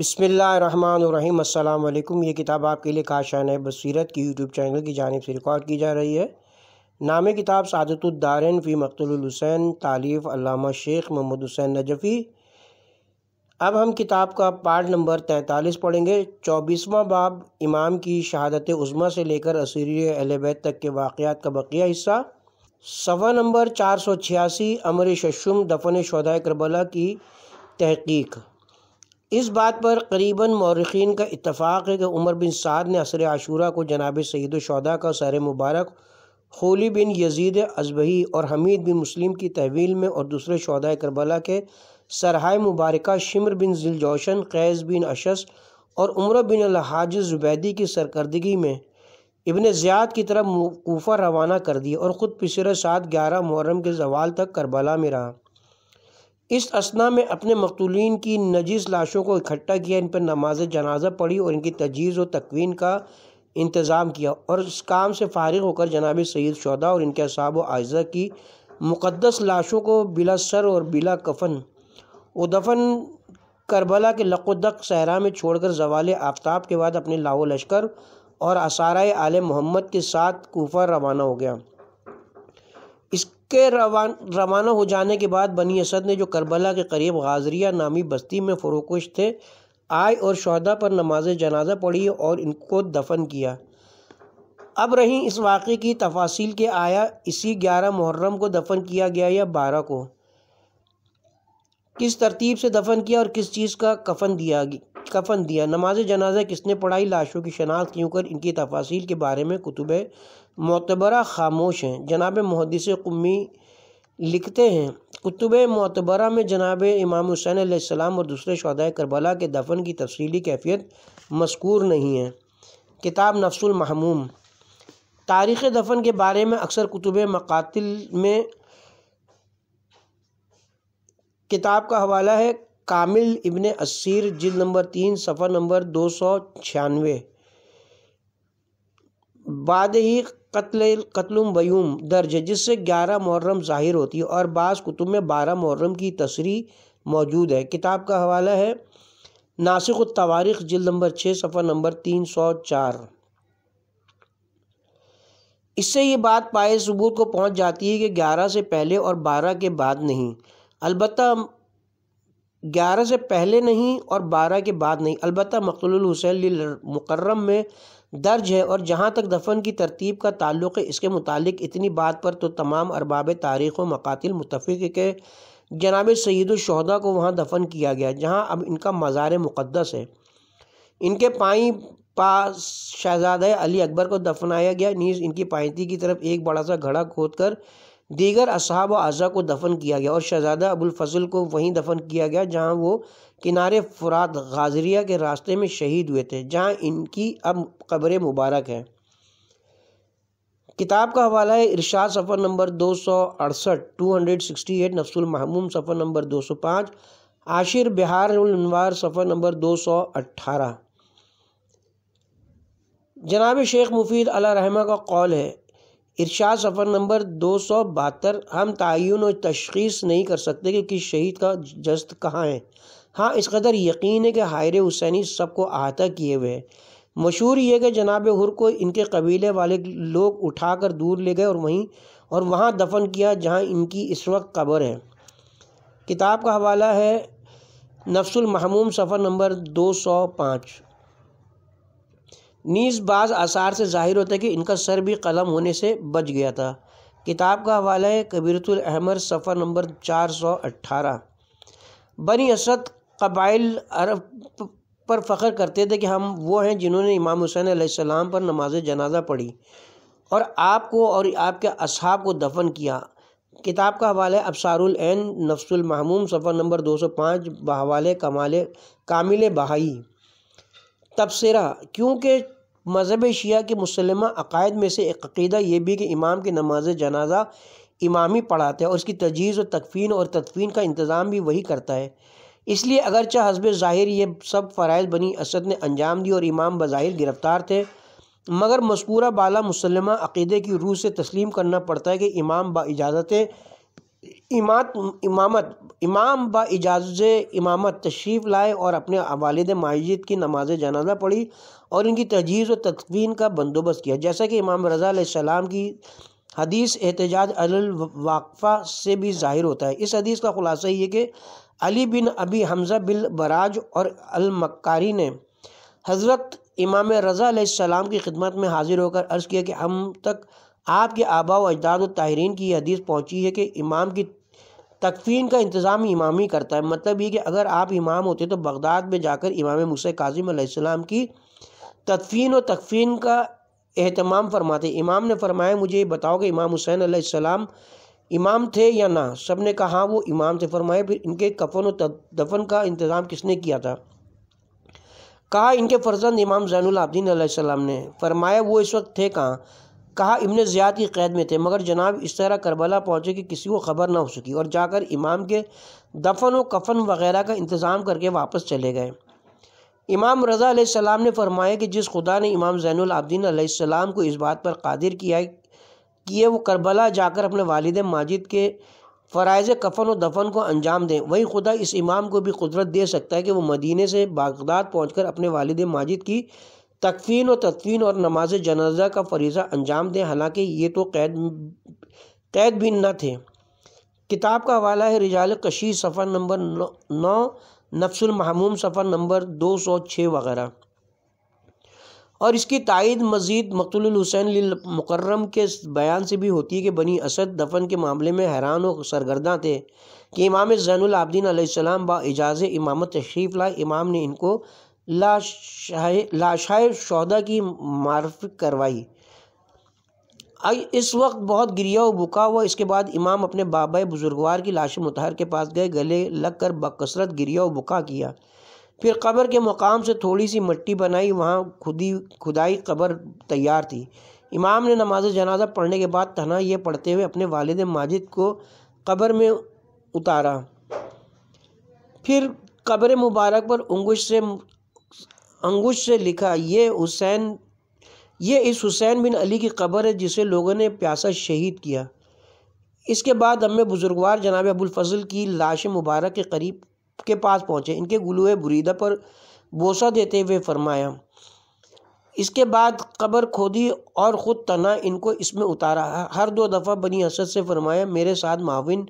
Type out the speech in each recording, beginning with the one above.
बसमीम् ये किताब आपके लिए काशान बसरत की यूट्यूब चैनल की जानब से रिकॉर्ड की जा रही है नाम किताब सादतुद्दारन फ़ी मकतुलहसैन तालीफ़ अलामा शेख मोहम्मद हुसैन नजफ़ी अब हम किताब का पार्ट नंबर तैंतालीस पढ़ेंगे चौबीसवा बाब इमाम की शहादत उज़मा से लेकर असर अहलबैत तक के वाक़ात का बकिया हिस्सा सवा नंबर चार सौ छियासी अमर शशुम दफन शहदा करबला की तहकीक़ इस बात पर करीबन मौरखीन का इतफ़ाक़ है कि उमर बिन साद ने असर आशूरा को जनाब सैद शहदा का सर मुबारक होली बिन यजीद अजबही और हमीद बिन मुस्लिम की तहवील में और दूसरे शौदा करबला के सरहाय मुबारक शिमर बिन जिलजोशन कैज़ बिन अशस और उम्र बिन अलहाज जुबैदी की सरकर्दगी में इबन ज़्यादा की तरफ कोफा रवाना कर दी और ख़ुद पिसरे सात ग्यारह मुहर्रम के जवाल तक करबला में रहा इस असना में अपने मकतूलिन की नजीस लाशों को इकट्ठा किया इन पर नमाज जनाजा पढ़ी और इनकी तजीज़ व तकवीन का इंतज़ाम किया और इस काम से फारिग होकर जनाब सैद शौदा और इनके असाब व आयजा की मुक़दस लाशों को बिला सर और बिला कफन व दफन करबला के लकोदक सहरा में छोड़कर जवाल आफ्ताब के बाद अपने लाओ लश्कर और असारा आल मोहम्मद के साथ कोफा रवाना हो गया के रवान रवाना हो जाने के बाद बनी असद ने जो करबला के करीब गाजरिया नामी बस्ती में फरोकश थे आए और शहदा पर नमाज जनाजा पढ़ी और इनको दफन किया अब रही इस वाक़े की तफासिल के आया इसी ग्यारह मुहर्रम को दफन किया गया या बारह को किस तरतीब से दफन किया और किस चीज़ का कफन दिया कफन दिया नमाज जनाजा किसने पढ़ाई लाशों की शनाख्त क्यों कर इनकी तफासिल के बारे में कुतुब मतबरा खामोश हैं जनाब मुहदस कुमी लिखते हैं कुतुब मतबरा में जनाब इमाम हुसैन आसमाम और दूसरे शहदाय करबला के दफन की तफसीली कैफियत मस्कूर नहीं है किताब नफसुल महमूम तारीख़ दफन के बारे में अक्सर कुतुब मकातिल में किताब का हवाला है कामिल इबन असीर जिल नंबर तीन सफ़र नंबर दो सौ छियानवे बाद ही कत्ल कत्लुम वयूम दर्ज है जिससे ग्यारह मुहर्रम ज़ाहिर होती है और बास कुतुब में बारह मुहर्रम की तस्री मौजूद है किताब का हवाला है नासिक तवारीख जिल नंबर छः सफ़र नंबर तीन सौ चार इससे ये बात पाए सबूत को पहुँच जाती है कि ग्यारह से पहले और बारह के बाद नहीं अलबत् ग्यारह से पहले नहीं और बारह के बाद नहीं अलबत् मकतुल हुसैन मुकर्रम में दर्ज है और जहाँ तक दफन की तरतीब का ताल्लुक़ है इसके मुतालिक इतनी बात पर तो तमाम अरबाब तारीख़ व मकातिल मुतफ़ के जनाब सैदुलशहदा को वहाँ दफन किया गया जहाँ अब इनका मज़ार मुक़दस है इनके पाई पास शहजादा अली अकबर को दफनाया गया नीज इनकी पायती की तरफ एक बड़ा सा घड़ा खोद कर दीगर असहाब अज़ा को दफन किया गया और शहजादा अबुलफजल को वहीं दफन किया गया जहाँ वो किनारे फुरात गाजरिया के रास्ते में शहीद हुए थे जहाँ इनकी अब कब्र मुबारक है किताब का हवाला है इरशाद सफ़र नंबर दो सौ अड़सठ टू हंड्रेड सिक्सटी एट नफसुल महमूम सफ़र नंबर दो सौ पाँच आशिर बिहार सफ़र नंबर दो सौ अट्ठारह जनाब शेख मुफीद अल रहमा का कौल है इर्शाद सफ़र नंबर दो सौ बहत्तर हम तयन और तशखीस नहीं कर सकते कि किस शहीद का जस्त कहाँ है हाँ इस कदर यकीन है कि हायर हुसैनी सबको अहाता किए हुए हैं मशहूर ये कि जनाब हुर को इनके कबीले वाले लोग उठा कर दूर ले गए और वहीं और वहाँ दफन किया जहाँ इनकी इस वक्त कबर है किताब का हवाला है नफ्सुल महमूम सफ़र नंबर दो सौ पाँच नीज बाज़ आसार से ज़ाहिर होता है कि इनका सर भी कलम होने से बच गया था किताब का हवाला है कबीरतुल अहमर सफ़र नंबर चार सौ अट्ठारह बनी असद कबाइल अरब पर फ़ख्र करते थे कि हम वो हैं जिन्होंने इमाम हुसैन आसमाम पर नमाज जनाजा पढ़ी और आपको और आपके असहाब को दफन किया किताब का हवाला है अबसारुल नफ्सुल महमूम सफ़र नंबर दो सौ पाँच बहवाले कमाल कामिल बहाई तबसरा क्योंकि मज़हब शिया के मुसलम अकायद में से एक अकीदा यह भी कि इमाम की नमाज जनाजा इमामी पढ़ाते हैं और इसकी तजीज़ व तकफीन और तदफीन का इंतज़ाम भी वही करता है इसलिए अगरचा हसब ज़ाहिर ये सब फ़रज़ बनी असद ने अंजाम दी और इमाम बज़ाहिर गिरफ़्तार थे मगर मस्कूरा बाला मुसलमा अकीदे की रूह से तस्लीम करना पड़ता है कि इमाम बाजाज़त इमात इमामत इमाम बा इजाज़ इमामत तशरीफ़ लाए और अपने वालद माजिद की नमाज जनाजा पढ़ी और इनकी तजीज़ और तकवीन का बंदोबस्त किया जैसा कि इमाम रज़ा की हदीस एहतजाज अलवाक़ा से भी ज़ाहिर होता है इस हदीस का ख़ुलासा ये कि अली बिन अबी हमज़ा बिल बराज और अलमकारी ने हज़रत इमाम रज़ा की ख़िदमत में हाज़िर होकर अर्ज़ किया कि हम तक आपके आबा व अजदाद ताहरीन की हदीस पहुँची है कि इमाम की तकफीन का इंतज़ाम इमाम ही करता है मतलब ये कि अगर आप इमाम होते तो बगदाद में जाकर इमाम मूसा काजिम की तदफीन और तकफीन का अहतमाम फरमाते इमाम ने फरमाया मुझे ये बताओ कि इमाम हुसैन आसमाम इमाम थे या ना सब ने कहा वो इमाम थे फरमाए फिर इनके कफन और दफन का इंतज़ाम किसने किया था कहा इनके फर्जंद इमाम अलाब्दीन आसमाम ने फरमाया वो इस वक्त थे कहाँ कहा इमने ज़्यादा की क़ैद में थे मगर जनाब इस तरह करबला पहुँचे कि किसी को खबर ना हो सकी और जाकर इमाम के दफन व कफन वगैरह का इंतज़ाम करके वापस चले गए इमाम रज़ा आसमाम ने फरमाया कि जिस खुदा ने इमाम ज़ैनआबदीन आसमाम को इस बात पर कादिर किया कि वो करबला जाकर अपने वालद माजिद के फ़रज़ कफन व दफन को अंजाम दें वही खुदा इस इमाम को भी कुदरत दे सकता है कि वह मदीने से बागदाद पहुँच कर अपने वालद माजिद की तकफीन और तदफीन और नमाज जनाजा का फरीज़ा अंजाम दें हालांकि ये तो कैद कैद भी न थे किताब का हवाला है रिजाल कशी सफ़र नंबर नौ नफ्सुल महमूम सफ़र नंबर दो सौ छः वगैरह और इसकी तायद मजीद मकतुल हुसैन मुकर्रम के बयान से भी होती है कि बनी असद दफन के मामले में हैरान और सरगर्दा थे कि इमाम जैनलाब्दीन आसमाम बा इमामत तशरीफ़ लाए इमाम ने इनको लाशाय लाशाय शौदा की मार्फ करवाई इस वक्त बहुत गिरिया व बुका हुआ इसके बाद इमाम अपने बाबा बुजुर्गवार की लाश मुतहर के पास गए गले लग कर बकसरत गिरिया व बुका किया फिर कबर के मुकाम से थोड़ी सी मट्टी बनाई वहाँ खुदी खुदाई कबर तैयार थी इमाम ने नमाज जनाजा पढ़ने के बाद तना ये पढ़ते हुए अपने वालद माजिद को कबर में उतारा फिर कब्र मुबारक पर उंगुश से अंगुश से लिखा ये हुसैन ये इस हुसैन बिन अली की कब्र है जिसे लोगों ने प्यासा शहीद किया इसके बाद हमें बुज़ुर्गवार जनाब अबुलफजल की लाश मुबारक के करीब के पास पहुँचे इनके गुलुए बुरीदा पर बोसा देते हुए फरमाया इसके बाद कब्र खोदी और ख़ुद तना इनको इसमें उतारा हर दो दफ़ा बनी असद से फरमाया मेरे साथ माविन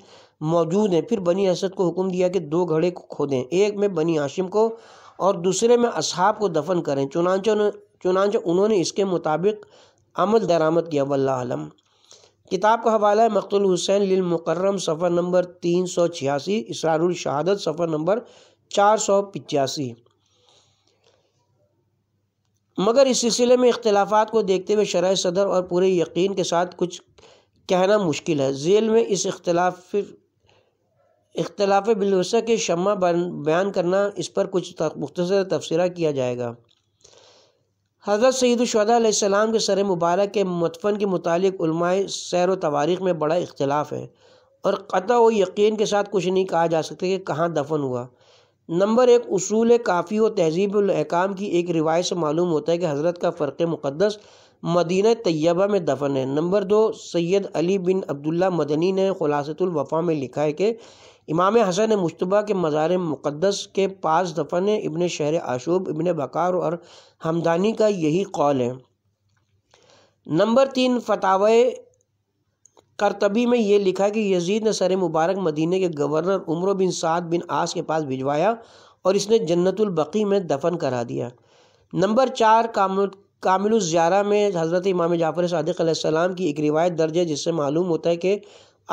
मौजूद हैं फिर बनी असद को हुक्म दिया कि दो घड़े खोदें एक में बनी आशिम को और दूसरे में असहाब को दफन करें चुनाच चुनाच उन्होंने इसके मुताबिक अमल दरामद किया वल्लम किताब का हवाला है मकतुल हुसैन लिल मुकर्रम सफ़र नंबर तीन सौ छियासी इसरारुल शहादत सफ़र नंबर चार सौ पचासी मगर इस सिलसिले में इख्लाफा को देखते हुए शरह सदर और पूरे यकीन के साथ कुछ कहना मुश्किल है जेल में इस इख्तलाफ इख्तलाफ बिलवसा के शमा बयान करना इस पर कुछ मुख्तर तबसरा किया जाएगा हज़रत सैदुलशदाम के सर मुबारक के मतफ़न के मुतालिक सैर व तवारीख़ में बड़ा इख्तलाफ है और क़त व यकीन के साथ कुछ नहीं कहा जा सकता कि कहाँ दफन हुआ नंबर एक असूल काफ़ी व तहजीबाम की एक रिवायत से मालूम होता है कि हज़रत का फ़र्क़ मुक़दस मदीना तैयबा में दफन है नंबर दो सैयद अली बिन अब्दुल्ला मदनी ने ख़ुलासतुल्वफ़ा में लिखा है कि इमाम हसन मुशतबा के मज़ार मुक़दस के पास दफन है इबन शहर आशूब इबन बकार और हमदानी का यही कौल है नंबर तीन फताव करतबी में ये लिखा है कि यजीद ने सर मुबारक मदीने के गवर्नर उम्र बिन साद बिन आस के पास भिजवाया और इसने बकी में दफन करा दिया नंबर चार काम कामिल ज़्यारा में हज़रत इमाम जाफ़र सदक़ाम की एक रिवायत दर्ज है जिससे मालूम होता है कि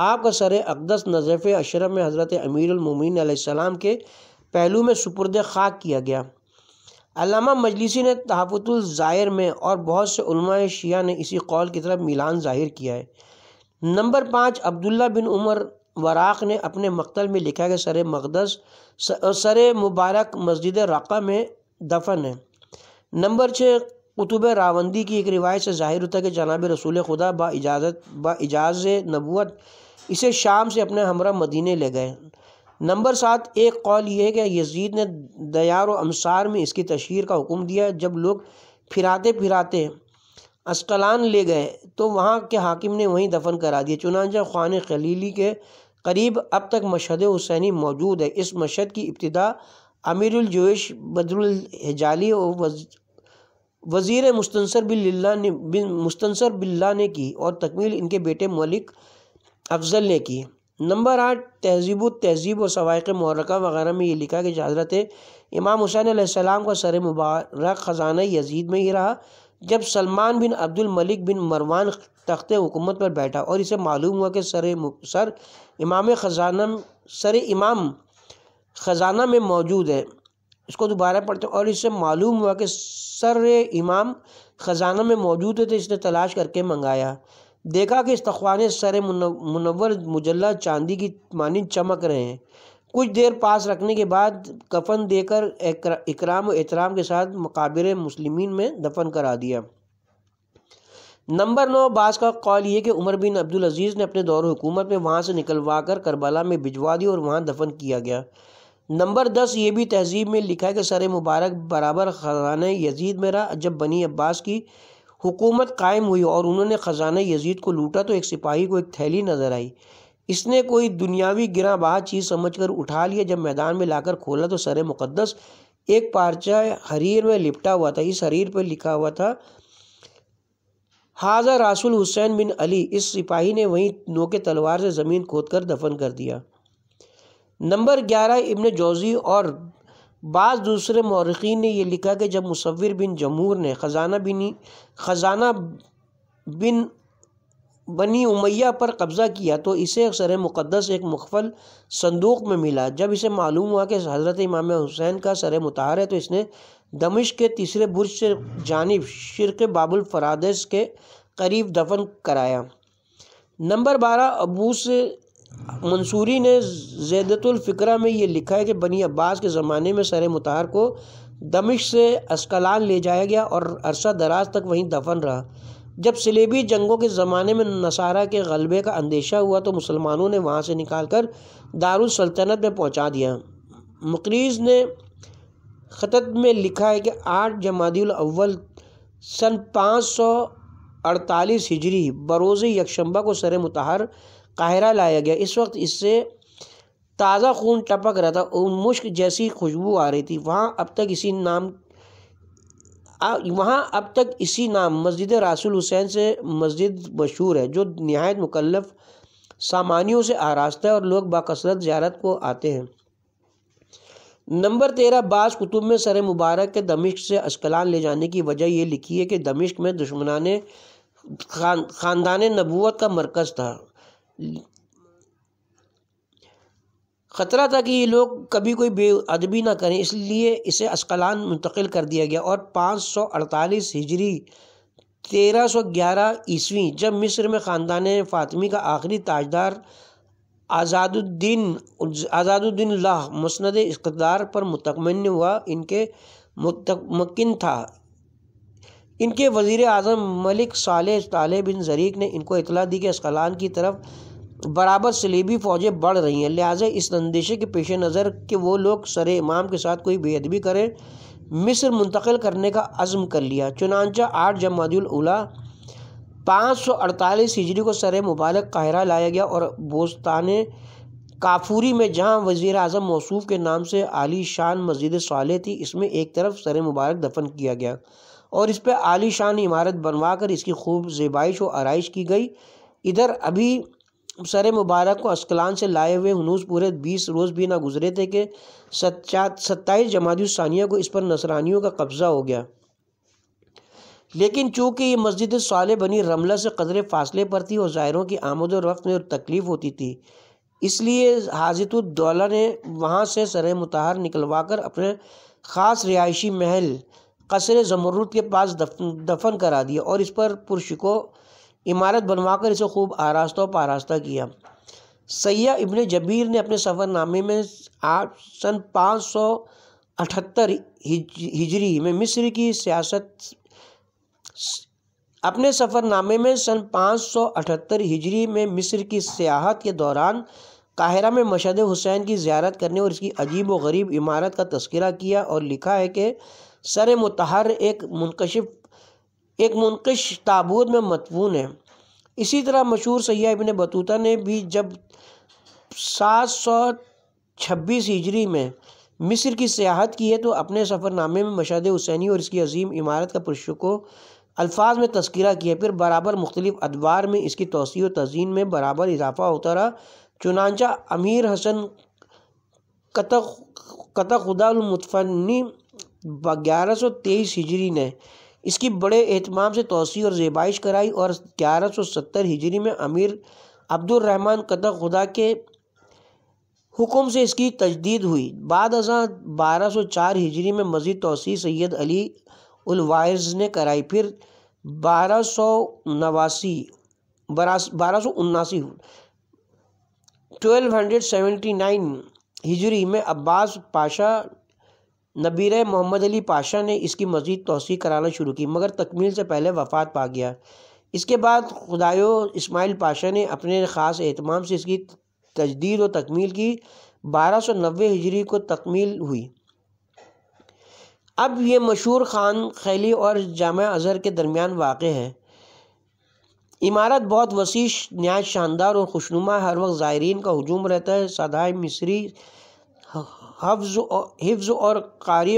आपका सर अकदस नजफ़ अशरफ में हज़रत अमीर अमीरमिन के पहलू में सुपुर्द खाक किया गया अलामा मजलिसी ने तहफ़ुलज़ायर में और बहुत से शिया ने इसी कौल की तरफ मिलान ज़ाहिर किया है नंबर पाँच अब्दुल्ला बिन उमर वराक ने अपने मकतल में लिखा कि सर मकदस सर मुबारक मस्जिद रक़ा में दफन है नंबर छः कुतुब रावंदी की एक रिवायत से ज़ाहिर होता है कि जनाब रसूल खुदा बा इजाज़त बा इजाज़ नबूत इसे शाम से अपने हमरा मदीने ले गए नंबर सात एक कौल यह है कि यजीद ने दयार अमसार में इसकी तशहर का हुक्म दिया जब लोग फिराते फिराते अस्कलान ले गए तो वहाँ के हाकिम ने वहीं दफन करा दिया चुनानचा खान खलीली के करीब अब तक मशहद हुसैनी मौजूद है इस मशहद की इब्तदा अमीरजोश बदरुल हिजाली और वज़ीर मुस्तनसर बिल्ला ने मुस्तनसर बिल्ला ने की और तकमील इनके बेटे मलिक अफजल ने की नंबर आठ तहजीब तहजीब और सवायक मरका वगैरह में ये लिखा कि हजरत इमाम हुसैन आसमाम का सर मुबारक ख़जाना यजीद में ही रहा जब सलमान बिन अब्दुल मलिक बिन मरवान तख्त हुकूमत पर बैठा और इसे मालूम हुआ कि सर सर इमाम ख़जाना सर इमाम ख़जाना में मौजूद है इसको दोबारा पढ़ते और इससे मालूम हुआ कि सर इमाम ख़जाना में मौजूद थे तो इसने तलाश करके मंगाया देखा कि इस तखवान सर मुनवर मुजल्ला चांदी की मानी चमक रहे हैं कुछ देर पास रखने के बाद कफन देकर इकराम और एहतराम के साथ मकाबिर मुस्लिम में दफन करा दिया नंबर नौ बास का कौल ये कि उमर बिन अब्दुल अजीज़ ने अपने दौर हुकूमत में वहाँ से निकलवा कर करबला में भिजवा दिया और वहाँ दफन किया गया नंबर दस ये भी तहजीब में लिखा है कि सर मुबारक बराबर ख़जान यजीद में रहा जब बनी अब्बास की हुकूमत कायम हुई और उन्होंने ख़जाना यजीद को लूटा तो एक सिपाही को एक थैली नज़र आई इसने कोई दुनियावी गिरा बाह चीज़ समझकर उठा लिया जब मैदान में लाकर खोला तो सर मुक़दस एक पार्चा हरीर में लिपटा हुआ था इस हरीर पर लिखा हुआ था हाजा रसुल हुसैन बिन अली इस सिपाही ने वहीं नोके तलवार से ज़मीन खोद कर दफन कर दिया नंबर ग्यारह इबन जौज़ी और बाज़ दूसरे मौरखीन ने यह लिखा कि जब मुसविर बिन जमूर ने ख़जाना बिन ख़जाना बिन बनी उमैया पर कब्ज़ा किया तो इसे सर मुक़दस एक मुखफल संदूक में मिला जब इसे मालूम हुआ कि हज़रत इमाम हुसैन का सर मुतार है तो इसने दमिश के तीसरे बुरज से जानब शिरक बाबुल फरादस के करीब दफन कराया नंबर बारह अबू से मंसूरी ने जैदतुल्फ़िक्रा में ये लिखा है कि बनी अब्बास के ज़माने में सर मुतार को दमिश से अस्कलान ले जाया गया और अरसा दराज तक वहीं दफन रहा जब सिलेबी जंगों के ज़माने में नसारा के गलबे का अंदेशा हुआ तो मुसलमानों ने वहाँ से निकाल कर दारुलसल्तनत में पहुँचा दिया मकरीज़ ने खत में लिखा है कि आठ जमादील अव्वल सन पाँच सौ अड़तालीस हिजरी बरोज़ यकशंबा को सर मतहर काहरा लाया गया इस वक्त इससे ताज़ा खून टपक रहा था और मुश्क जैसी खुशबू आ रही थी वहाँ अब तक इसी नाम वहाँ अब तक इसी नाम मस्जिद रसूल हुसैन से मस्जिद मशहूर है जो नहायत मुकलफ सामानियों से आरास्ता है और लोग बासरत ज्यारत को आते हैं नंबर तेरह बास कुतुब में सर मुबारक के दमिश्क से अस्कलान ले जाने की वजह यह लिखी है कि दमिश्क में दुश्मनान ख़ानदान नबूत का मरकज़ था ख़तरा था कि ये लोग कभी कोई बेअदबी ना करें इसलिए इसे अस्कलान मुंतकिल कर दिया गया और पाँच सौ अड़तालीस हिजरी तेरह सौ ग्यारह ईस्वी जब मिस्र में ख़ानदान फ़ातमी का आखिरी ताजदार आज़ादुद्दीन आज़ादुद्दीन लाह मसंद इकतदार पर मुतमन हुआ इनके मुतमकिन था इनके वज़ी अजम मलिक साले ताल बिन जरीक ने इनको इतला दी कि अस्कलान की तरफ बराबर सलीबी फ़ौजें बढ़ रही हैं लिहाजा इस अंदेशे के पेश नज़र कि वो लोग सर इमाम के साथ कोई बेअदबी करें मिस्र मुंतकिल करने का अज़म कर लिया चुनानचा आठ जमादुल्ला पाँच सौ अड़तालीस हिजरी को सर मुबालक काहरा लाया गया और बोस्तान काफूरी में जहाँ वज़ी अजम मौसू के नाम से आली शान मस्जिद साल थी इसमें एक तरफ सर मुबारक दफन किया गया और इस पर आली शान इमारत बनवा कर इसकी खूब जेबाइश व आरइश की गई इधर अभी सर मुबारक को अस्कलान से लाए हुए हनूस पूरे बीस रोज़ भी ना गुजरे थे कि सच्चा सत्ताईस जमातानिया को इस पर नसरानियों का कब्ज़ा हो गया लेकिन चूँकि ये मस्जिद साल बनी रमला से कदरे फासले पर थी और ज़ायरों की आमद और वक्त में तकलीफ़ होती थी इसलिए हाजतुद्दौला ने वहाँ से सर मतहार निकलवा कर अपने ख़ास रिहायशी महल कसर जमरूद के पास दफन, दफन करा दिया और इस पर पुरशिको इमारत बनवाकर इसे खूब आरास्ता पारास्ता किया सैया इबन जबीर ने अपने सफ़रनामे में आप सन पाँच सौ अठहत्तर हिजरी में मिस्र की सियासत अपने सफ़रनामे में सन पाँच सौ अठहत्तर हिजरी में मिस्र की सियाहत के दौरान काहिरा में मशद हुसैन की ज्यारत करने और इसकी अजीब व गरीब इमारत का तस्करा किया और लिखा है कि सर मतहर एक मुनकशिफ एक मुनकश ताबूत में मतफून है इसी तरह मशहूर सयाह इबन बतूता ने भी जब सात सौ छब्बीस हिजरी में मिस्र की सियाहत की है तो अपने सफ़रनामे में मशाद हुसैनी और इसकी अजीम इमारत का पुरशको अल्फाज में तस्करा किया फिर बराबर मुख्तलिफ अदवार में इसकी तोसी व तजीन में बराबर इजाफा होता रहा चुनाचा अमीर हसन कत कत खुदामतफ़नी ग्यारह सौ तेईस हिजरी ने इसकी बड़े अहतमाम से तोसी और जेबाइश कराई और ग्यारह सौ सत्तर हिजरी में अमीर अब्दुलरहमान कदा खुदा के हुक्म से इसकी तजदीद हुई बाद अजा बारह सौ चार हिजरी में मजीद तोसी सैद अली उलवायज ने कराई फिर बारह सौ नवासी बारह सौ उन्नासी ट्वेल्व हंड्रेड सेवेंटी नाइन हिजरी में अब्बास पाशा नबीर मोहम्मद अली पाशा ने इसकी मज़ीद तोसी कराना शुरू की मगर तकमील से पहले वफात पा गया इसके बाद खुदायो इस्माइल पाशा ने अपने ख़ास अहतमाम से इसकी तजदीद और तकमील की बारह सौ नबे हिजरी को तकमील हुई अब ये मशहूर खान खैली और जाम अज़हर के दरमियान वाक़ है इमारत बहुत वसी न्याय शानदार और खुशनुमा हर वक्त ज़ायरीन का हजूम रहता है सदाए मिस्री हफ्ज़ और हिफ्ज़ और कारी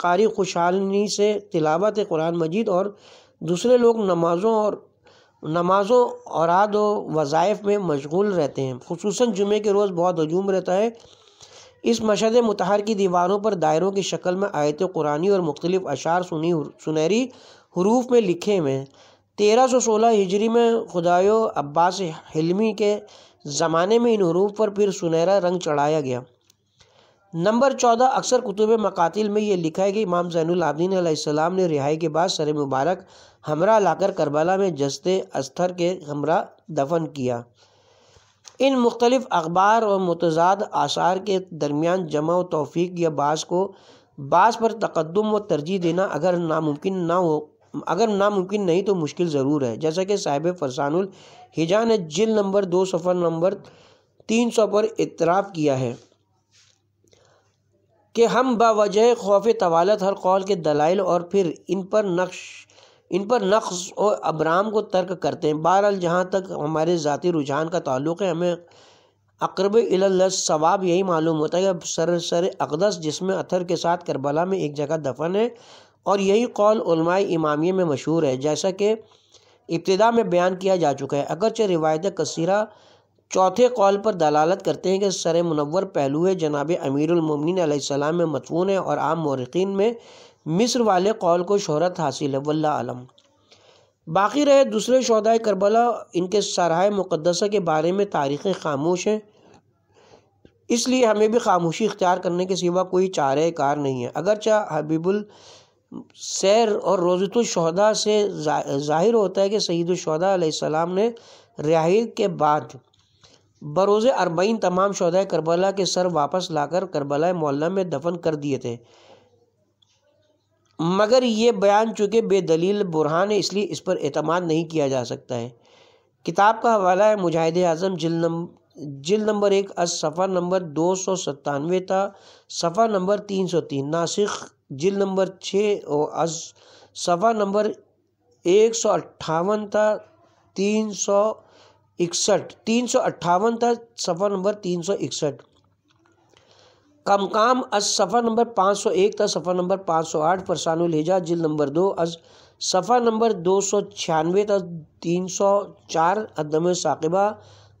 कारी खुशहाली से तिलावत कुरान मजीद और दूसरे लोग नमाज़ों और नमाज़ों और आद वज़ाइफ में मशगूल रहते हैं खसूस जुमे के रोज़ बहुत हजूम रहता है इस मशद मतहर की दीवारों पर दायरों की शक्ल में आयत कुरानी और मुख्तलिफ़ अशार सुनी सुनहरी हरूफ में लिखे हुए हैं तेरह सौ सोलह हिजरी में खुदायो अब्बास हिलमी के ज़माने में इन हरूफ पर फिर सुनहरा रंग चढ़ाया गया नंबर चौदह अक्सर कुतुब मकातिल में ये लिखा है कि इमाम जैनलाबदीन सलाम ने रिहाई के बाद सर मुबारक हमरा लाकर करबला में जस्ते अस्थर के हमरा दफन किया इन मुख्तलिफ अखबार और मतजाद आसार के दरमियान जमा व तोफ़ी या बास को बास पर तकदम व तरजीह देना अगर नामुमकिन ना हो अगर नामुमकिन नहीं तो मुश्किल ज़रूर है जैसा कि साहिब फरसानुल हिजा ने जिल नंबर दो सफ़र नंबर तीन सौ पर इतराफ़ किया है कि हम बावजह खौफ तवालत हर कौल के दलाइल और फिर इन पर नक्श इन पर नक्स और अबराम को तर्क करते हैं बहरहाल जहाँ तक हमारे ज़ाती रुझान का ताल्लुक है हमें अकरब सवाब यही मालूम होता है कि सर सर अकदस जिसम अथर के साथ करबला में एक जगह दफन है और यही कौल इमामिए में मशहूर है जैसा कि इब्तदा में बयान किया जा चुका है अगरचे रिवायत कसीरा चौथे कौल पर दलालत करते हैं कि सर मुनवर पहलू है जनाब अमीरमिन में मतफून है और आम मौरकिन में मिस्र वाले कौल को शहरत हासिल है वल्लम बाकी रहे दूसरे शहदाय करबला इनके सराय मुकदसा के बारे में तारीख़ खामोश हैं इसलिए हमें भी खामोशी इख्तियार करने के सिवा कोई चार कार नहीं है अगरचा हबीबुल सैर और रोज़तुलशहदा से जाहिर होता है कि सईदुलशहदा सलाम ने रिहाई के बाद बरोज़ अरबईन तमाम शहदाय करबला के सर वापस लाकर करबला मोहल्ला में दफन कर दिए थे मगर ये बयान चूँकि बेदलील बुरहान है इसलिए इस पर अतमाद नहीं किया जा सकता है किताब का हवाला है मुजाहिद आजम जिल नम जिल नंबर एक अज सफ़ा नंबर दो सौ सत्तानवे था सफ़ा नंबर तीन सौ तीन नासिक जिल नंबर छः और अज सफ़ा नंबर एक सौ अट्ठावन था तीन सौ इकसठ तीन सौ अट्ठावन था सफ़र नंबर तीन सौ इकसठ कम काम अज सफ़र नंबर पाँच सौ एक था सफ़र नंबर पाँच सौ आठ परसानो लेजा जिल नंबर दो अज सफ़र नंबर दो सौ छियानवे था तीन सौ चार अदम साकिबा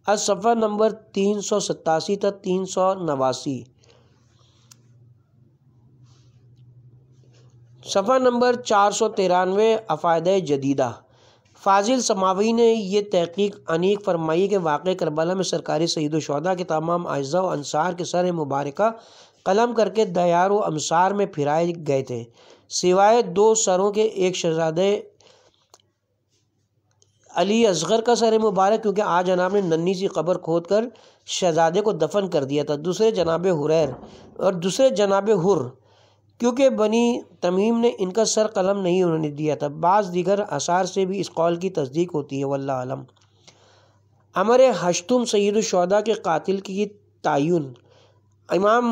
अज सफ़र नंबर तीन सौ सतासी था तीन सौ नवासी सफ़र नंबर चार सौ तिरानवे अफ़ायद जदीदा फाजिल समावी ने यह तहकीक अनीक फरमाई के वाक़ करबला में सरकारी सईद शुदा के तमाम अज्जा अनसार के सर मुबारक कलम करके दयार व अमसार में फिराए गए थे सिवाय दो सरों के एक शहजादे अली असगर का सर मुबारक क्योंकि आज जनाब ने नन्नी सी खबर खोद कर शहजादे को दफन कर दिया था दूसरे जनाब हुरैर और दूसरे जनाब हुर क्योंकि बनी तमीम ने इनका सर कलम नहीं उन्होंने दिया था बाज़ दीगर आसार से भी इस कौल की तस्दीक होती है वल्ला आलम अमर हशतुम सैदा के कातिल की तयन इमाम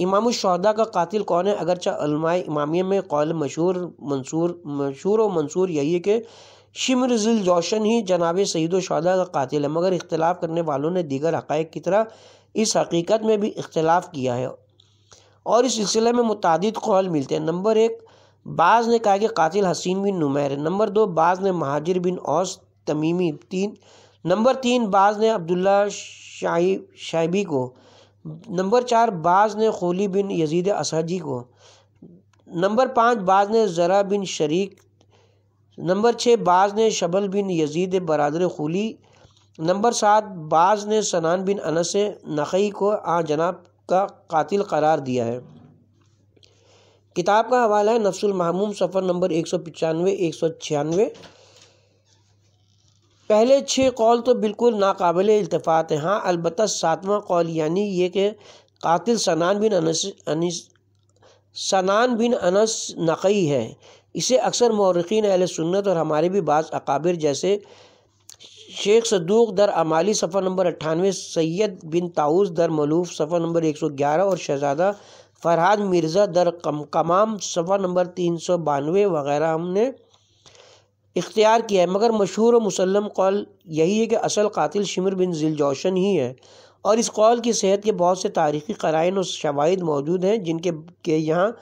इमाम शहदा का कातिल कौन है अगरचा इमामिया में कौल मशहूर मंसूर मशहूर व मंसूर यही है कि शिमर जिल जोशन ही जनाब सईद शहदा का कातिल है मगर इख्तलाफ करने वालों ने दीगर हक़ की तरह इस हकीकत में भी इख्तलाफ किया है और इस सिलसिले में मुतद कौल मिलते हैं नंबर एक बाज़ ने कहा कि कातिल हसीन बिन नुमैर नंबर दो बाज़ ने महाजिर बिन औस तमीमी तीन नंबर तीन बाज़ ने अब्दुल्ला शाही शाइबी को नंबर चार बाज़ ने खोली बिन यजीद असहजी को नंबर पाँच बाज़ ने ज़रा बिन शरीक नंबर छः बाज़ ने शबल बिन यजीद बरदर खुली नंबर सात बाज़ ने सनान बिन अनस नखई को आ जनाब का कातिल करार दिया है किताब का हवाला है नफसुल महमूम सफ़र नंबर एक सौ पचानवे एक सौ छियानवे पहले छः कौल तो बिल्कुल नाकबिल इल्तफ़ात हैं हाँ अलबत् सातवां कौल यानी ये कि कातिल सनान बिन अनस अनिस सनान बिन अनस नकई है इसे अक्सर मौरखीन अहल सुन्नत और हमारे भी बाज़ अकाबिर जैसे शेख सदूक दर अमाली सफ़र नंबर अट्ठानवे सैयद बिन ताउस दर मलूफ सफ़र नंबर एक सौ ग्यारह और शहजादा फरहाद मिर्ज़ा दर कम कमाम सफ़र नंबर तीन सौ बानवे वगैरह हमने इख्तियार किया है मगर मशहूर और मुसलम कौल यही है कि असल कातिल शिमर बिन जिलजौशन ही है और इस कौल की सेहत के बहुत से तारीख़ी कराइन और शवाद मौजूद हैं जिनके के यहाँ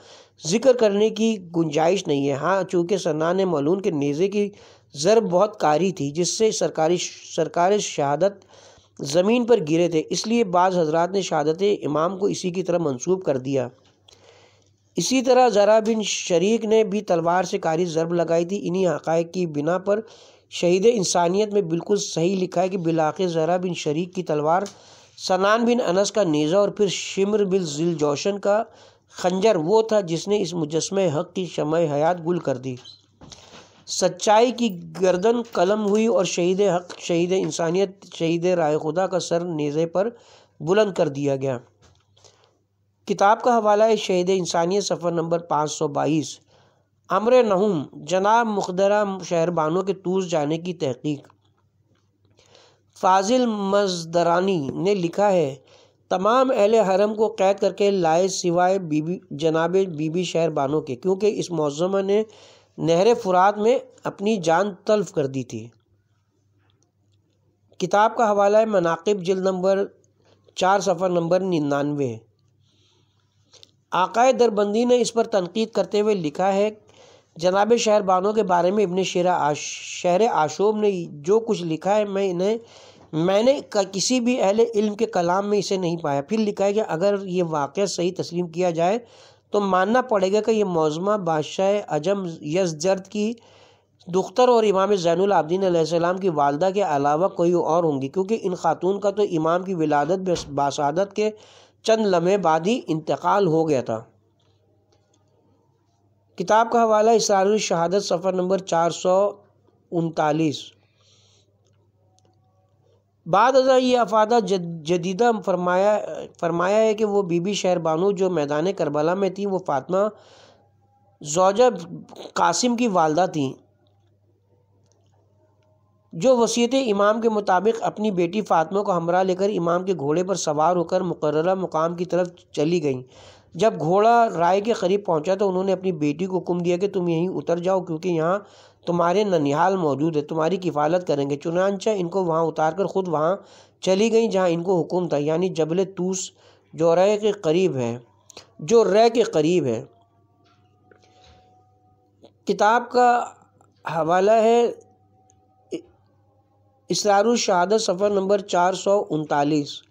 जिक्र करने की गुंजाइश नहीं है हाँ चूँकि सन्ना ने मलून के नेज़े की ज़रब बहुत कारी थी जिससे सरकारी सरकार शहादत ज़मीन पर गिरे थे इसलिए बाज़ हजरात ने शहादत इमाम को इसी की तरह मंसूब कर दिया इसी तरह ज़रा बिन शरीक ने भी तलवार से कारी ज़रब लगाई थी इन्हीं हक़ की बिना पर शहीद इंसानियत में बिल्कुल सही लिखा है कि बिलाख ज़रा बिन शरीक की तलवार सनान बिन अनस का नेज़ा और फिर शिमर बिल जिल जोशन का खंजर वो था जिसने इस मुजस्म हक़ की शमय हयात गुल कर दी सच्चाई की गर्दन कलम हुई और शहीद हक शहीद इंसानियत शहीद राय खुदा का सर नेज़े पर बुलंद कर दिया गया किताब का हवाला है शहीद इंसानियत सफ़र नंबर पाँच सौ बाईस अमर नहूम जनाब मुखदरा शहरबानों के तूस जाने की तहकीक फाजिल मजदरानी ने लिखा है तमाम अहल हरम को कैद करके लाए सिवाय बीबी जनाब बीबी शहरबानों के क्योंकि इस मौजमा ने नहर फुरात में अपनी जान तल्फ कर दी थी किताब का हवाला है मनाकब जल्द नंबर चार सफ़र नंबर निन्यानवे है आकाए दरबंदी ने इस पर तनकीद करते हुए लिखा है जनाब शहर बानों के बारे में इबन शेरा आश, शहर आशोब ने जो कुछ लिखा है मैं इन्हें मैंने किसी भी अहल इल्म के कलाम में इसे नहीं पाया फिर लिखा है कि अगर ये वाक़ सही तस्लीम किया जाए तो मानना पड़ेगा कि यह मौजमा बादशाह अजम जर्द की दुख्तर और इमाम आसमाम की वालदा के अलावा कोई और होंगी क्योंकि इन खातून का तो इमाम की विलादत बासादत के चंद लम्हे बाद ही इंतकाल हो गया था किताब का हवाला इसरार शहादत सफ़र नंबर चार सौ उनतालीस बाद अजा ये अफादा जदीदा फरमाया फरमाया है कि वो बीबी शहर जो मैदान करबला में थी वो फातमा जोजा कासिम की वालदा थी जो वसीत इमाम के मुताबिक अपनी बेटी फातमा को हमरा लेकर इमाम के घोड़े पर सवार होकर मुकर मुकाम की तरफ चली गईं जब घोड़ा राय के करीब पहुंचा तो उन्होंने अपनी बेटी को हुक्म दिया कि तुम यहीं उतर जाओ क्योंकि यहाँ तुम्हारे ननिहाल मौजूद है तुम्हारी किफ़ालत करेंगे चुनानचा इनको वहाँ उतार कर ख़ुद वहाँ चली गई जहाँ इनको हुक्म था यानी जबल तूस जो रे के करीब है जो रह के करीब है किताब का हवाला है इसरार शहादत सफ़र नंबर चार सौ उनतालीस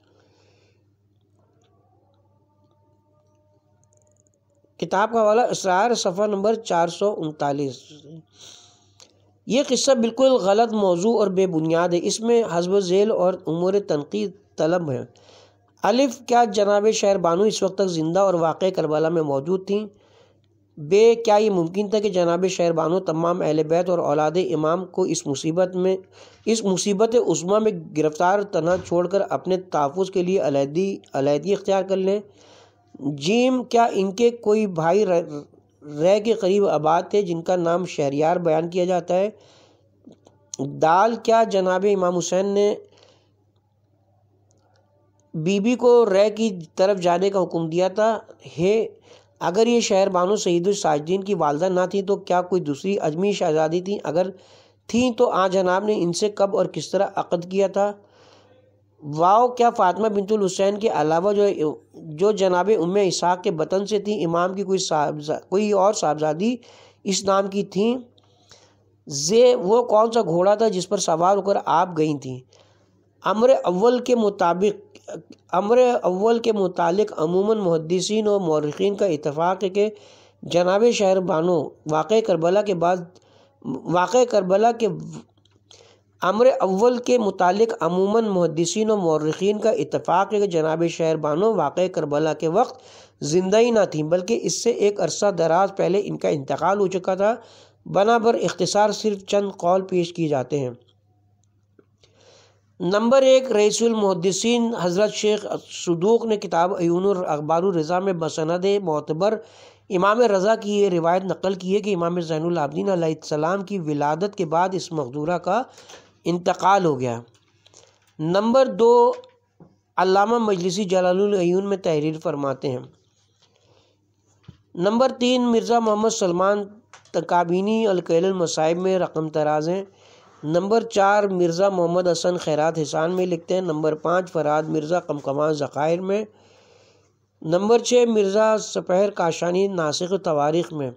किताब का हवाला इसरार सफ़र नंबर चार सौ उनतालीस ये किस्सा बिल्कुल गलत मौजू और बेबुनियाद है इसमें हजब झेल और उमर तनकीद तलब है अलिफ क्या जनाब शहर बानु इस वक्त तक ज़िंदा और वाक़ करबला में मौजूद थी बे क्या ये मुमकिन था कि जनाब शहर बानो तमाम अहल बैत और औलाद इमाम को इस मुसीबत में इस मुसीबत उस्मा में गिरफ़्तार तना छोड़कर अपने तहफ़ के लिए अलहदगी अख्तियार कर लें जीम क्या इनके कोई भाई रह के करीब आबाद थे जिनका नाम शहरियार बयान किया जाता है दाल क्या जनाब इमाम हुसैन ने बीबी को रह की तरफ जाने का हुक्म दिया था हे अगर ये शहर बानो सईद साजदीन की वालदा ना थी तो क्या कोई दूसरी अजमी शहजादी थी अगर थी तो आ जनाब ने इनसे कब और किस तरह अक़द किया था वाओ क्या फ़ातिमा बिनतुल हुसैन के अलावा जो जो जनाब उम इसाक के बतन से थी इमाम की कोई कोई और साहबजादी इस नाम की थी जे वो कौन सा घोड़ा था जिस पर सवार होकर आप गई थी अमर अव्वल के मुताबिक अमर अव्वल के मुतालिक अमूमन मुहदसिन और मौरखीन का इतफ़ाक़ है कि जनाब शहर बानो वाक़ करबला के बाद वाक़ करबला के अमर अव्वल के मुतालिक अमूमन मुहदसिन और मौरखीन का इतफ़ाक़ है कि जनाब शहरबानों वाक़ करबला के वक्त ज़िंदा ही ना थी बल्कि इससे एक अरसा दराज पहले इनका इंतकाल हो चुका था बनाबर इख्तसार सिर्फ चंद कौल पेश किए जाते हैं नंबर एक रईसमहदसिन हज़रत शेख सदूक ने किताब अयून अखबार रज़ा में बसनद मोतबर इमाम रज़ा की ये रिवायत नकल की है कि इमाम ज़ैनआबदीन सलाम की विलादत के बाद इस मकदूरा का इंतकाल हो गया नंबर दो अलामा मजलिसी जलालून में तहरीर फरमाते हैं नंबर तीन मिर्ज़ा मोहम्मद सलमान तकाबीनी मसाइब में रकम तराज हैं नंबर चार मिर्ज़ा मोहम्मद हसन खैरात हिसान में लिखते हैं नंबर पाँच फराद मिर्ज़ा कमकमा जखायर में नंबर छः मिर्ज़ा सपहर काशानी नासिक तवारीख में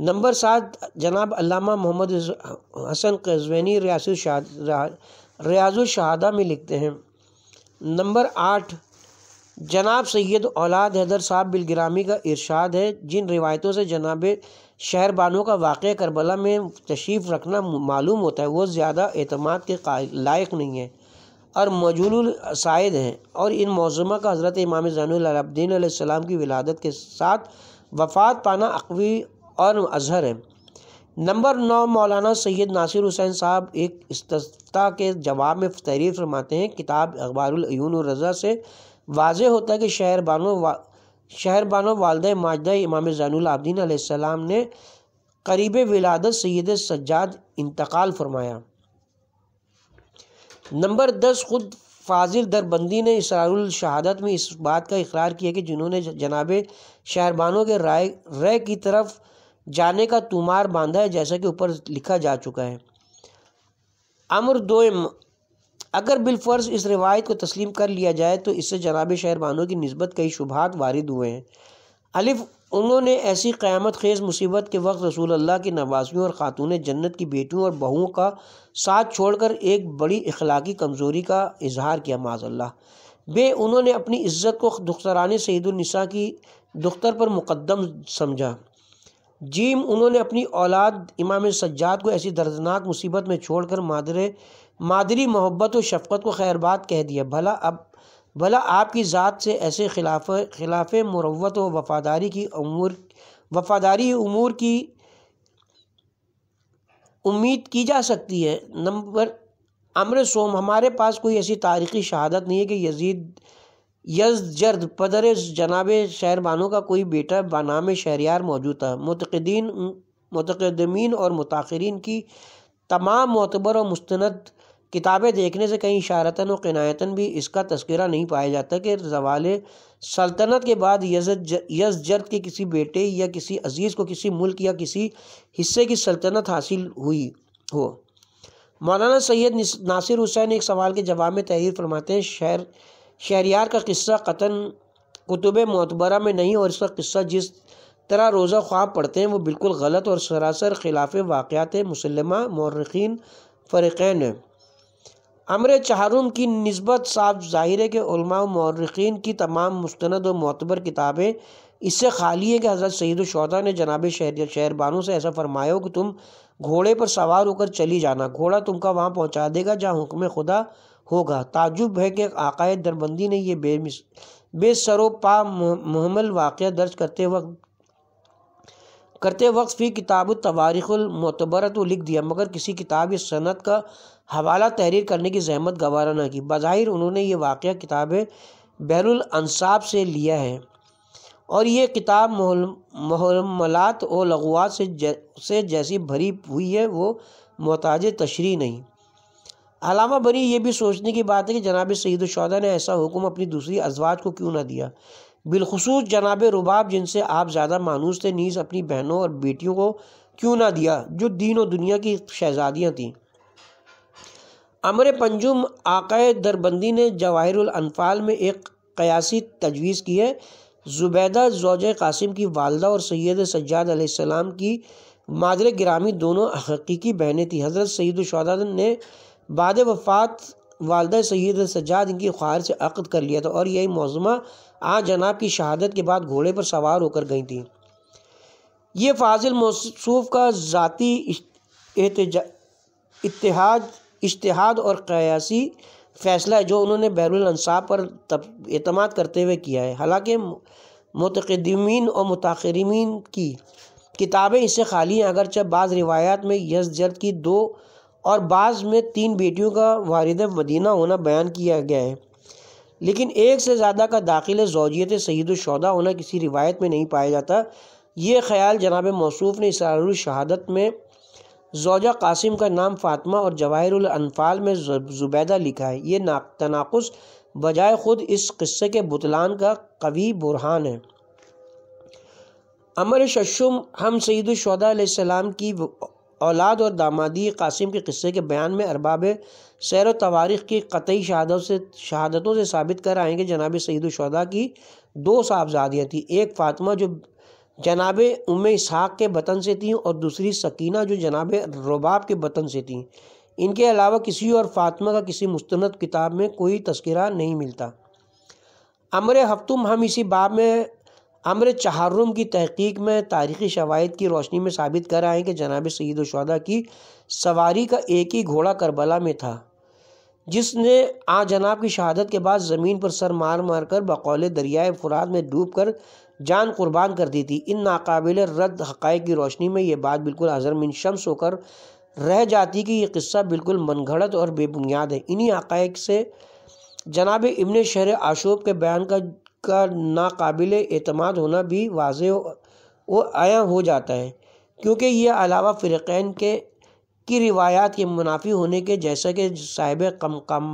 नंबर सात जनाब अलामा मोहम्मद हसन कजवैनी रियाज़ शहादा में लिखते हैं नंबर आठ जनाब सैयद औलाद हैदर साहब बिलग्रामी का इरशाद है जिन रिवायतों से जनाब शहर बानों का वाक़ करबला में तशीफ़ रखना मालूम होता है वो ज़्यादा अतमाद के लायक नहीं है और मजूल सायद हैं और इन मौजुमा का हज़रत इमाम जानद्दीन आसमाम की विलादत के साथ वफात पाना अकवी और अजहर है नंबर नौ मौलाना सैयद नासिर हुसैन साहब एक इस्तः के जवाब में तहरीर फरमाते हैं किताब और रज़ा से वाज होता है कि शहर बानो वा, शहर बानो वालद माजदा इमाम ज़ैनआबदीन आसमाम ने करीब विलादत सैद सज्जाद इंतकाल फरमाया नंबर दस खुद फाजिल दरबंदी ने इसरारशहादत में इस बात का इकरार किया कि जिन्होंने जनाब शहरबानों के राय रय की तरफ जाने का तुमार बांधा है जैसा कि ऊपर लिखा जा चुका है अमर दोम अगर बिलफर्ज इस रिवायत को तस्लीम कर लिया जाए तो इससे जनाब शहरबानों की नस्बत कई शुभात वारद हुए हैं अलिफ उन्होंने ऐसी क़्यामत खेज़ मुसीबत के वक्त रसूल अल्लाह की नवासियों और ख़ातून जन्नत की बेटियों और बहुओं का साथ छोड़कर एक बड़ी इखलाकी कमज़ोरी का इजहार किया माजल्ला बे उन्होंने अपनी इज़्ज़त को दुख्तरान सईदुलनसा की दुख्तर पर मुकदम समझा जीम उन्होंने अपनी औलाद इमाम सज्जाद को ऐसी दर्दनाक मुसीबत में छोड़कर मादरे मादरी मोहब्बत और शफकत को खैरबाद कह दिया भला अब भला आपकी ज़ात से ऐसे खिलाफ खिलाफ मुरवत व वफ़ादारी की अमूर वफ़ादारी अमूर की उम्मीद की जा सकती है नंबर अमर सोम हमारे पास कोई ऐसी तारीख़ी शहादत नहीं है कि यजीद यजर्द पदर जनाब शहरबानों का कोई बेटा बानाम शहरियार मौजूद था मतदीन मतदमीन और मताखरीन की तमाम मतबर और मुस्ंद किताबें देखने से कहीं इशारता और कनायता भी इसका तस्करा नहीं पाया जाता कि जवाल सल्तनत के बाद यज जर्द के किसी बेटे या किसी अजीज़ को किसी मुल्क या किसी हिस्से की सल्तनत हासिल हुई हो मौलाना सैयद नासिर हुसैन एक सवाल के जवाब में तहरीर फरमाते हैं शहर शहरियार का किस्सा कतन कुतुब मतबरा में नहीं और इसका किस्सा जिस तरह रोज़ा ख्वाब पढ़ते हैं वो बिल्कुल गलत और सरासर खिलाफ वाक़ात मुसलमा मौरखीन फ़रक़ैन है अमर चाहरुम की नस्बत साफ जाहिर है कि मौरखीन की तमाम मुस्ंद और मतबर किताबें इससे खाली है कि हज़रत सईद शौदा ने जनाब शहर शहरबानों से ऐसा फरमाया हो कि तुम घोड़े पर सवार होकर चली जाना घोड़ा तुमका वहाँ पहुँचा देगा जहाँ हुक्म खुदा होगा ताजुब है कि आकाए दरबंदी ने यह बेमिस बेसरोपा महमल वाक़ दर्ज करते वक्त करते वक्त फ़ी किताब तो लिख दिया मगर किसी किताब या सनत का हवाला तहरीर करने की जहमत गवारा ना की बाहिर उन्होंने ये वाक़ किताब बैनसाब से लिया है और ये किताब महमलात और लगवा से जै, से जैसी भरी हुई है वो मोहताज तशरी नहीं अलावा बरी ये भी सोचने की बात है कि जनाब सईद शौदा ने ऐसा हुक्म अपनी दूसरी अजवाज को क्यों ना दिया बिलखसूस जनाब रुबाब जिनसे आप ज़्यादा मानूस थे नीज़ अपनी बहनों और बेटियों को क्यों ना दिया जो दीन और दुनिया की शहजादियाँ थीं अमर पंजुम आकए दरबंदी ने जवाहिरफाल में एक कयासी तजवीज़ की है जुबैदा जोज कासिम की वालदा और सैद सज्जाद सलाम की मादर ग्रामी दोनों हकीकी बहनें थीं हज़रत सैद शहदा ने बाद वफात वालद सैद सजाद इनकी ख्वाहर से अक़द कर लिया था और यही मौजुमा आ जनाब की शहादत के बाद घोड़े पर सवार होकर गई थी ये फाजिल मौसूफ का ज़ाती इतिहाद इश्तहाद और कयासी फ़ैसला है जो उन्होंने बैरूलसाब पर अतमाद करते हुए किया है हालांकि मतकदमीन और मतरमिन की किताबें इससे खाली हैं अगरचे बाज़ रिवायात में यस जर्द की दो और बाज़ में तीन बेटियों का वारद मदीना होना बयान किया गया है लेकिन एक से ज़्यादा का दाखिल जोजियत सैदुलशौदा होना किसी रिवायत में नहीं पाया जाता ये ख्याल जनाब मौसूफ ने इसारशहादत में जोजा कासिम का नाम फातमा और जवाहरफाल में जुबैदा लिखा है ये ना तनाकस बजाय ख़ुद इस क़स्से के बुतलान का कवी बुरहान है अमर शशुम हम सईदा की औलाद और दामादी कासिम के किस्से के बयान में अरबाब सैर व तवारीख की कतई शहादत से शहादतों से साबित कर आए कि जनाब सईदुलशदा की दो साहबजादियाँ थीं एक फ़ातिमा जो जनाब उम इसहाक़ के बतन से थीं और दूसरी सकीना जो जनाब रबाब के बतन से थीं इनके अलावा किसी और फातिमा का किसी मुस्ंद किताब में कोई तस्करा नहीं मिलता अमर हफ्तुम हम इसी बाब में अमर चहारुम की तहकीक में तारीख़ी शवाद की रोशनी में साबित कर आए कि जनाब सईद शहदा की सवारी का एक ही घोड़ा करबला में था जिसने आ जनाब की शहादत के बाद ज़मीन पर सर मार मार कर बकौले दरियाए फुरात में डूब कर जान कुर्बान कर दी थी इन नाकबिल रद्द हक़ की रोशनी में ये बात बिल्कुल अजर मिन शम्स होकर रह जाती कि यह किस्सा बिल्कुल मनगढ़ंत और बेबुनियाद है इन्हीं हक़ से जनाब इमन शहर आशोब के बयान का का नाकबिल अतमाद होना भी वाज व आया हो जाता है क्योंकि ये अलावा फ़िरक़ैन के की रिवायात के मुनाफी होने के जैसा कि साहिब कम कम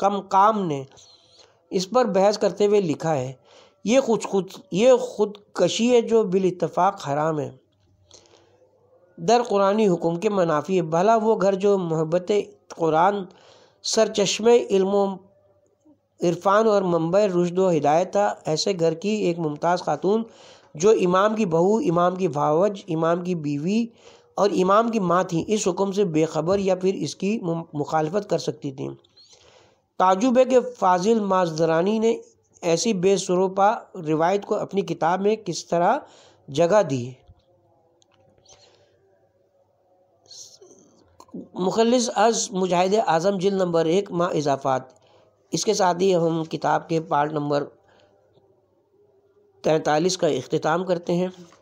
कम काम ने इस पर बहस करते हुए लिखा है ये खुद खुद ये खुदकशी है जो बिलतफाक़ हराम है दर कुरानी हुकुम के मुनाफी है भला वो घर जो मोहब्बत कुरान सरचश्मे इल्मों इरफान और मुंबई रुशद हिदायत हिदायत ऐसे घर की एक मुमताज़ खातून जो इमाम की बहू इमाम की भावज इमाम की बीवी और इमाम की माँ थी इस हुक्म से बेखबर या फिर इसकी मुखालफत कर सकती थी ताजुब है कि फाजिल माजदरानी ने ऐसी बेसरोपा रिवायत को अपनी किताब में किस तरह जगह दी मुखलस अज मुजाहिद आज़म जिल नंबर एक माँ इजाफात इसके साथ ही हम किताब के पार्ट नंबर तैंतालीस का अख्ताम करते हैं